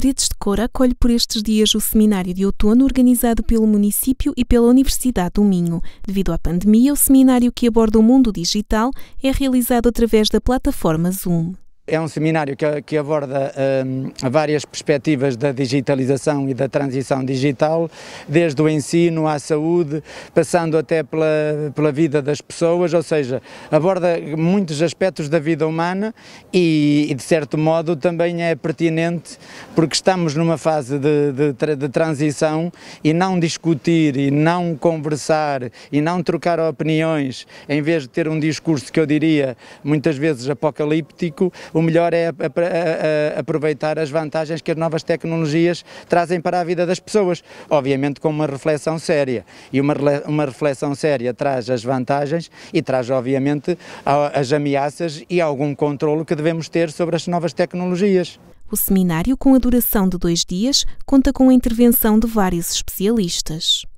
Paredes de Cor acolhe por estes dias o seminário de outono organizado pelo município e pela Universidade do Minho. Devido à pandemia, o seminário que aborda o mundo digital é realizado através da plataforma Zoom. É um seminário que, que aborda um, várias perspectivas da digitalização e da transição digital, desde o ensino à saúde, passando até pela, pela vida das pessoas, ou seja, aborda muitos aspectos da vida humana e, e de certo modo, também é pertinente porque estamos numa fase de, de, de transição e não discutir e não conversar e não trocar opiniões, em vez de ter um discurso que eu diria muitas vezes apocalíptico, o melhor é aproveitar as vantagens que as novas tecnologias trazem para a vida das pessoas, obviamente com uma reflexão séria. E uma, uma reflexão séria traz as vantagens e traz, obviamente, as ameaças e algum controle que devemos ter sobre as novas tecnologias. O seminário, com a duração de dois dias, conta com a intervenção de vários especialistas.